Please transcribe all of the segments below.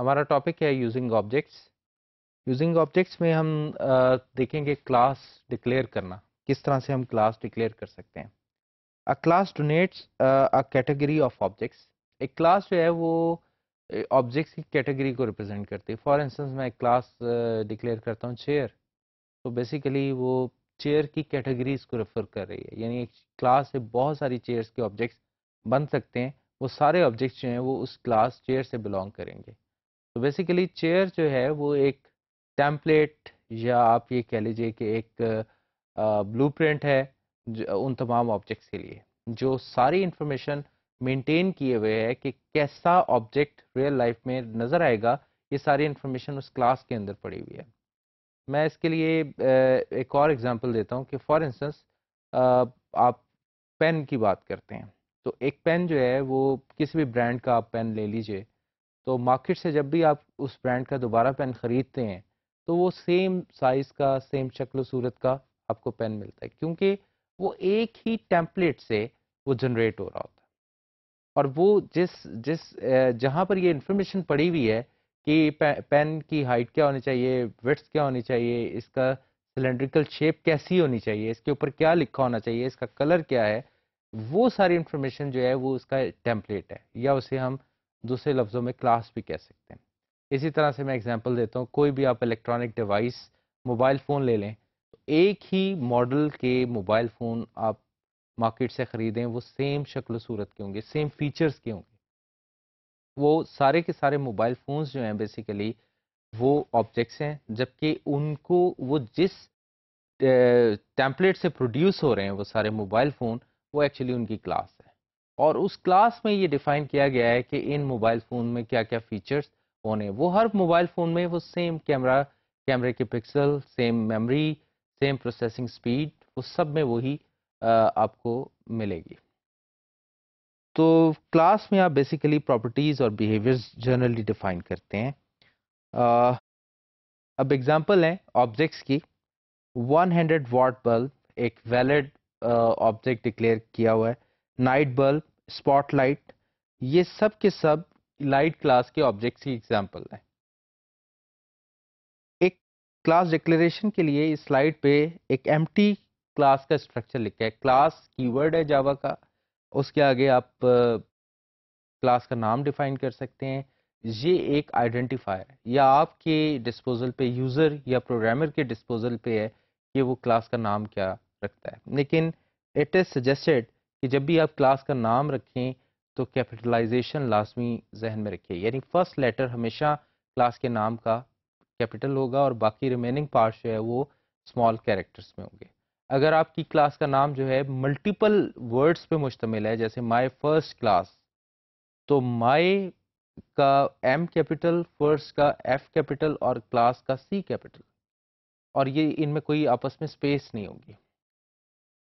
हमारा टॉपिक है using objects using objects में हम देखेंगे क्लास डिक्लेयर करना किस तरह से हम क्लास डिक्लेयर कर सकते हैं a class donates a category of objects एक क्लास जो है वो ऑब्जेक्ट्स की कैटेगरी को रिप्रेजेंट करती है फॉर इंस्टेंस मैं एक क्लास डिक्लेयर करता हूँ चेयर तो बेसिकली वो चेयर की कैटेगरीज को रेफर कर रही है यानी एक क्लास से बहुत सारी चेयर्स के ऑब्जेक्ट्स बन सकते हैं वो सारे ऑब्जेक्ट्स जो हैं वो उस क्लास चेयर से बिलोंग करेंगे तो बेसिकली चेयर जो है वो एक टैम्पलेट या आप ये कह लीजिए कि एक प्रिंट है उन तमाम ऑब्जेक्ट्स के लिए जो सारी इंफॉर्मेशन मेंटेन किए हुए है कि कैसा ऑब्जेक्ट रियल लाइफ में नज़र आएगा ये सारी इन्फॉर्मेशन उस क्लास के अंदर पड़ी हुई है मैं इसके लिए एक और एग्जांपल देता हूँ कि फॉर इंस्टेंस आप पेन की बात करते हैं तो एक पेन जो है वो किसी भी ब्रांड का आप पेन ले लीजिए तो मार्केट से जब भी आप उस ब्रांड का दोबारा पेन ख़रीदते हैं तो वो सेम साइज़ का सेम शक्ल सूरत का आपको पेन मिलता है क्योंकि वो एक ही टेम्पलेट से वो जनरेट हो रहा होता है और वो जिस जिस जहाँ पर ये इंफॉर्मेशन पड़ी हुई है कि पेन की हाइट क्या होनी चाहिए वेट्स क्या होनी चाहिए इसका सिलेंड्रिकल शेप कैसी होनी चाहिए इसके ऊपर क्या लिखा होना चाहिए इसका कलर क्या है वो सारी इंफॉर्मेशन जो है वो उसका टेम्पलेट है या उसे हम दूसरे लफ्ज़ों में क्लास भी कह सकते हैं इसी तरह से मैं एग्जांपल देता हूँ कोई भी आप इलेक्ट्रॉनिक डिवाइस मोबाइल फ़ोन ले लें तो एक ही मॉडल के मोबाइल फ़ोन आप मार्केट से ख़रीदें वो सेम शक्ल सूरत के होंगे सेम फीचर्स के होंगे वो सारे के सारे मोबाइल फ़ोन्स जो हैं बेसिकली वो ऑब्जेक्ट्स हैं जबकि उनको वो जिस टेम्पलेट से प्रोड्यूस हो रहे हैं वो सारे मोबाइल फ़ोन वो एक्चुअली उनकी क्लास और उस क्लास में ये डिफाइन किया गया है कि इन मोबाइल फ़ोन में क्या क्या फीचर्स होने वो हर मोबाइल फ़ोन में वो सेम कैमरा कैमरे के pixel same memory same processing speed वो सब में वही आपको मिलेगी तो क्लास में आप बेसिकली प्रॉपर्टीज़ और बिहेवियर्स जनरली डिफाइन करते हैं अब एग्जांपल हैं ऑब्जेक्ट्स की 100 हंड्रेड वाट बल्ब एक वैलिड ऑब्जेक्ट डिक्लेयर किया हुआ है नाइट बल्ब स्पॉटलाइट ये सब के सब लाइट क्लास के ऑब्जेक्ट्स की एग्जाम्पल हैं एक क्लास डिक्लेरेशन के लिए इस स्लाइड पे एक एम क्लास का स्ट्रक्चर लिखा है क्लास कीवर्ड है जावा का उसके आगे आप क्लास का नाम डिफाइन कर सकते हैं ये एक आइडेंटिफायर या आपके डिस्पोजल पे यूज़र या प्रोग्रामर के डिस्पोजल पे है कि वो क्लास का नाम क्या रखता है लेकिन इट इज़ सजेस्टेड कि जब भी आप क्लास का नाम रखें तो कैपिटलाइजेशन लाजमी जहन में रखिए यानी फर्स्ट लेटर हमेशा क्लास के नाम का कैपिटल होगा और बाकी रिमेनिंग पार्ट जो है वो स्मॉल कैरेक्टर्स में होंगे अगर आपकी क्लास का नाम जो है मल्टीपल वर्ड्स पे मुश्तमिल है जैसे माय फर्स्ट क्लास तो माय का एम कैपिटल फर्स्ट का एफ कैपिटल और क्लास का सी कैपिटल और ये इनमें कोई आपस में स्पेस नहीं होगी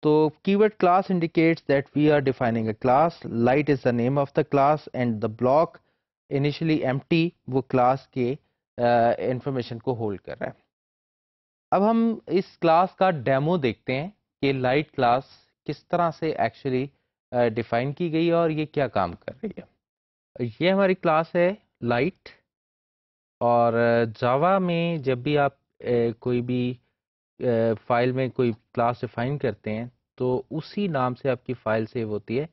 तो keyword class indicates that we are defining a class light is the name of the class and the block initially um वो क्लास के इंफॉर्मेशन uh, को होल्ड कर रहा है अब हम इस क्लास का डेमो देखते हैं कि लाइट क्लास किस तरह से एक्चुअली डिफाइन uh, की गई है और ये क्या काम कर रही है ये हमारी क्लास है लाइट और जावा uh, में जब भी आप uh, कोई भी फाइल में कोई क्लास डिफाइन करते हैं तो उसी नाम से आपकी फ़ाइल सेव होती है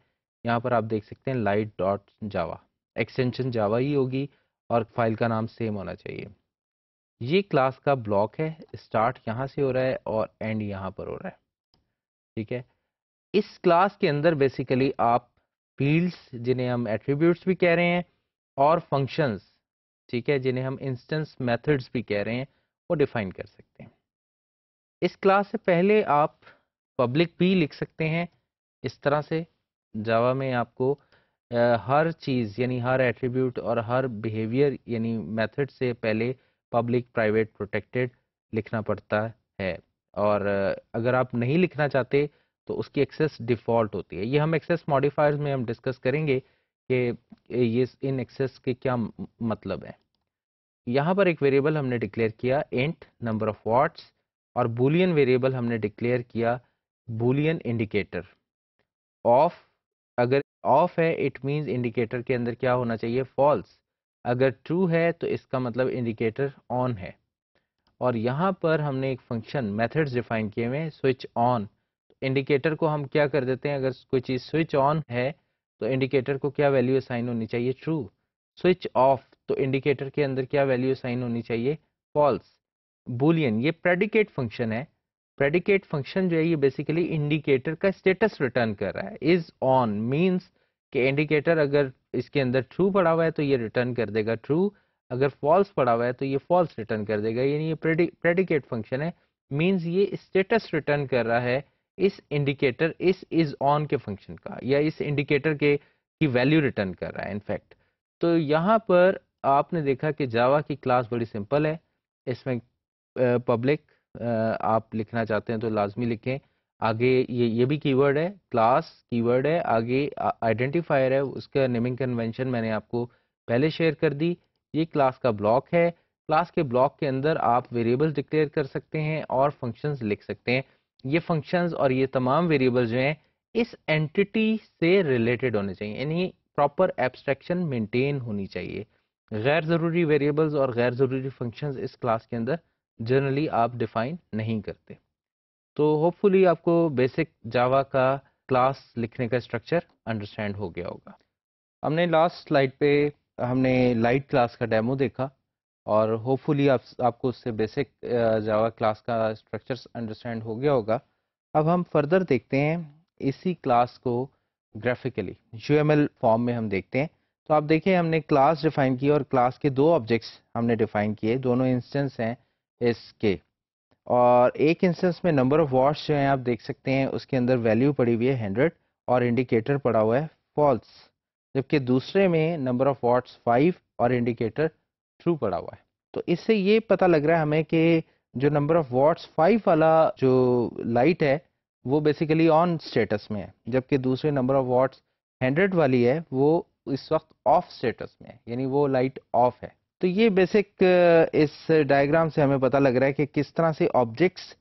यहाँ पर आप देख सकते हैं light dot Java extension Java ही होगी और फाइल का नाम सेम होना चाहिए ये क्लास का ब्लॉक है स्टार्ट यहाँ से हो रहा है और एंड यहाँ पर हो रहा है ठीक है इस क्लास के अंदर बेसिकली आप फील्ड्स जिन्हें हम एट्रीब्यूट्स भी कह रहे हैं और फंक्शंस ठीक है जिन्हें हम इंस्टेंस मेथड्स भी कह रहे हैं वो डिफाइन कर सकते हैं इस क्लास से पहले आप पब्लिक भी लिख सकते हैं इस तरह से जावा में आपको हर चीज़ यानी हर एट्रीब्यूट और हर बिहेवियर यानी मेथड से पहले पब्लिक प्राइवेट प्रोटेक्टेड लिखना पड़ता है और अगर आप नहीं लिखना चाहते तो उसकी एक्सेस डिफ़ॉल्ट होती है ये हम एक्सेस मॉडिफायर्स में हम डिस्कस करेंगे कि ये इन एक्सेस के क्या मतलब है यहाँ पर एक वेरिएबल हमने डिक्लेयर किया इंट नंबर ऑफ वाट्स और बुलियन वेरिएबल हमने डिक्लेयर किया बुलियन इंडिकेटर ऑफ अगर ऑफ है इट मींस इंडिकेटर के अंदर क्या होना चाहिए फॉल्स अगर ट्रू है तो इसका मतलब इंडिकेटर ऑन है और यहाँ पर हमने एक फंक्शन मेथड्स डिफाइन किए हुए स्विच ऑन इंडिकेटर को हम क्या कर देते हैं अगर कोई चीज़ स्विच ऑन है तो इंडिकेटर को क्या वैल्यू असाइन होनी चाहिए ट्रू स्विच ऑफ तो इंडिकेटर के अंदर क्या वैल्यू असाइन होनी चाहिए फॉल्स बुलियन ये प्रेडिकेट फंक्शन है प्रेडिकेट फंक्शन जो है ये बेसिकली इंडिकेटर का स्टेटस रिटर्न कर रहा है इज ऑन मीन्स कि इंडिकेटर अगर इसके अंदर ट्रू पड़ा हुआ है तो ये रिटर्न कर देगा ट्रू अगर फॉल्स पड़ा हुआ है तो ये फॉल्स रिटर्न कर देगा यानी ये प्रेडिकेट फंक्शन है मीन्स ये स्टेटस रिटर्न कर रहा है इस इंडिकेटर इस इज ऑन के फंक्शन का या इस इंडिकेटर के की वैल्यू रिटर्न कर रहा है इनफैक्ट तो यहाँ पर आपने देखा कि जावा की क्लास बड़ी सिंपल है इसमें पब्लिक आप लिखना चाहते हैं तो लाजमी लिखें आगे ये ये भी कीवर्ड है क्लास कीवर्ड है आगे आइडेंटिफायर है उसका नेमिंग कन्वेंशन मैंने आपको पहले शेयर कर दी ये क्लास का ब्लॉक है क्लास के ब्लॉक के अंदर आप वेरिएबल्स डिक्लेयर कर सकते हैं और फंक्शंस लिख सकते हैं ये फंक्शंस और ये तमाम वेरिएबल्स जो हैं इस एंटिटी से रिलेटेड होने चाहिए यानी प्रॉपर एब्स्ट्रैक्शन मेंटेन होनी चाहिए गैर ज़रूरी वेरिएबल्स और गैर ज़रूरी फंक्शंस इस क्लास के अंदर जनरली आप डिफाइन नहीं करते तो होपफुली आपको बेसिक जावा का क्लास लिखने का स्ट्रक्चर अंडरस्टैंड हो गया होगा हमने लास्ट स्लाइड पे हमने लाइट क्लास का डेमो देखा और होपफुली आप आपको उससे बेसिक जावा क्लास का स्ट्रक्चर्स अंडरस्टैंड हो गया होगा अब हम फर्दर देखते हैं इसी क्लास को ग्राफिकली यू फॉर्म में हम देखते हैं तो आप देखें हमने क्लास डिफाइन की और क्लास के दो ऑब्जेक्ट्स हमने डिफाइन किए दोनों इंस्टेंस हैं इस के और एक इंस्टेंस में नंबर ऑफ वॉर्ड्स जो हैं आप देख सकते हैं उसके अंदर वैल्यू पड़ी हुई है हंड्रेड और इंडिकेटर पड़ा हुआ है फॉल्स जबकि दूसरे में नंबर ऑफ वॉट्स फाइव और इंडिकेटर ट्रू पड़ा हुआ है तो इससे ये पता लग रहा है हमें कि जो नंबर ऑफ वॉर्ड्स फाइव वाला जो लाइट है वो बेसिकली ऑन स्टेटस में है जबकि दूसरे नंबर ऑफ वॉट्स हंड्रेड वाली है वो इस वक्त ऑफ स्टेटस में है यानी वो लाइट ऑफ है तो ये बेसिक uh, इस डायग्राम से हमें पता लग रहा है कि किस तरह से ऑब्जेक्ट्स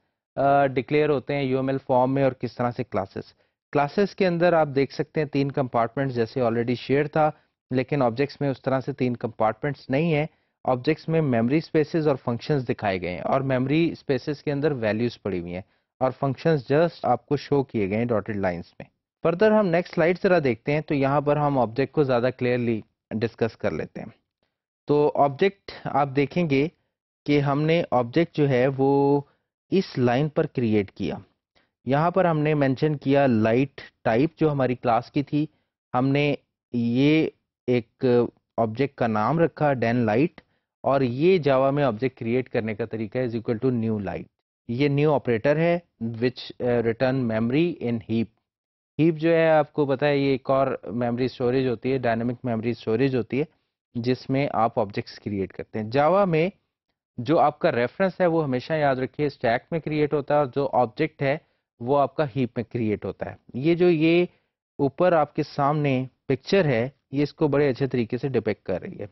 डिक्लेयर uh, होते हैं यूएमएल फॉर्म में और किस तरह से क्लासेस क्लासेस के अंदर आप देख सकते हैं तीन कंपार्टमेंट्स जैसे ऑलरेडी शेयर था लेकिन ऑब्जेक्ट्स में उस तरह से तीन कंपार्टमेंट्स नहीं है ऑब्जेक्ट्स में मेमोरी स्पेसेस और फंक्शंस दिखाए गए हैं और मेमोरी स्पेसेस के अंदर वैल्यूज पड़ी हुई हैं और फंक्शंस जस्ट आपको शो किए गए हैं डॉटेड लाइन्स में फर्दर हम नेक्स्ट स्लाइड जरा देखते हैं तो यहाँ पर हम ऑब्जेक्ट को ज़्यादा क्लियरली डिस्कस कर लेते हैं तो ऑब्जेक्ट आप देखेंगे कि हमने ऑब्जेक्ट जो है वो इस लाइन पर क्रिएट किया यहाँ पर हमने मेंशन किया लाइट टाइप जो हमारी क्लास की थी हमने ये एक ऑब्जेक्ट का नाम रखा डेन लाइट और ये जावा में ऑब्जेक्ट क्रिएट करने का तरीका is equal to new light ये न्यू ऑपरेटर है which return memory in heap heap जो है आपको पता है ये एक और मेमोरी स्टोरेज होती है डायनेमिक मेमोरी स्टोरेज होती है जिसमें आप ऑब्जेक्ट्स क्रिएट करते हैं जावा में जो आपका रेफरेंस है वो हमेशा याद रखिए स्टैक में क्रिएट होता है और जो ऑब्जेक्ट है वो आपका हीप में क्रिएट होता है ये जो ये ऊपर आपके सामने पिक्चर है ये इसको बड़े अच्छे तरीके से डिपेक्ट कर रही है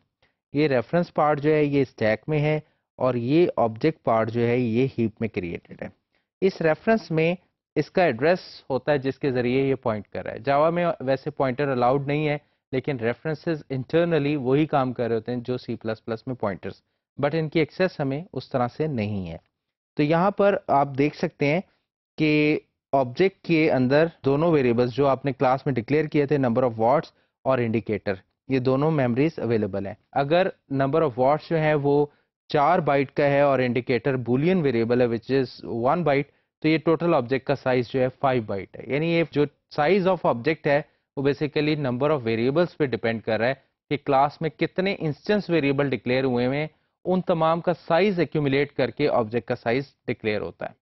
ये रेफरेंस पार्ट जो है ये स्टैक में है और ये ऑब्जेक्ट पार्ट जो है ये हीप में क्रिएटेड है इस रेफरेंस में इसका एड्रेस होता है जिसके ज़रिए ये पॉइंट कर रहा है जावा में वैसे पॉइंटर अलाउड नहीं है लेकिन रेफरेंसेज इंटरनली वही काम कर रहे होते हैं जो सी में पॉइंटर्स बट इनकी एक्सेस हमें उस तरह से नहीं है तो यहाँ पर आप देख सकते हैं कि ऑब्जेक्ट के अंदर दोनों वेरिएबल्स जो आपने क्लास में डिक्लेयर किए थे नंबर ऑफ वर्ड्स और इंडिकेटर ये दोनों मेमरीज अवेलेबल हैं अगर नंबर ऑफ वर्ड्स जो है वो चार बाइट का है और इंडिकेटर बुलियन वेरिएबल है विच इज़ वन बाइट तो ये टोटल ऑब्जेक्ट का साइज जो है फाइव बाइट है यानी ये जो साइज ऑफ ऑब्जेक्ट है वो बेसिकली नंबर ऑफ वेरिएबल्स पे डिपेंड कर रहा है कि क्लास में कितने इंस्टेंस वेरिएबल डिक्लेयर हुए हैं उन तमाम का साइज एक्यूमुलेट करके ऑब्जेक्ट का साइज डिक्लेयर होता है